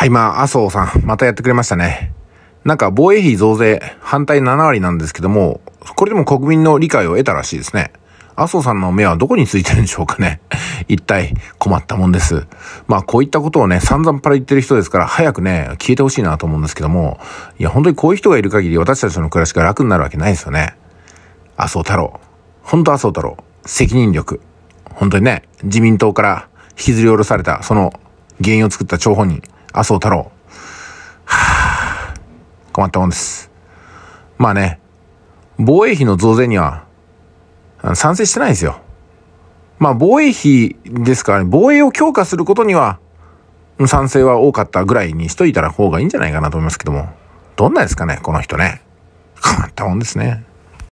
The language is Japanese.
はい、まあ、麻生さん、またやってくれましたね。なんか、防衛費増税、反対7割なんですけども、これでも国民の理解を得たらしいですね。麻生さんの目はどこについてるんでしょうかね。一体困ったもんです。まあこういったことをね、散々パラ言ってる人ですから、早くね、消えてほしいなと思うんですけども、いや本当にこういう人がいる限り私たちの暮らしが楽になるわけないですよね。麻生太郎。本当麻生太郎。責任力。本当にね、自民党から引きずり下ろされた、その原因を作った張本人。麻生太郎。はぁ、困ったもんです。まあね、防衛費の増税には、賛成してないんですよ。まあ防衛費ですから、ね、防衛を強化することには、賛成は多かったぐらいにしといたら方がいいんじゃないかなと思いますけども。どんなですかね、この人ね。困ったもんですね。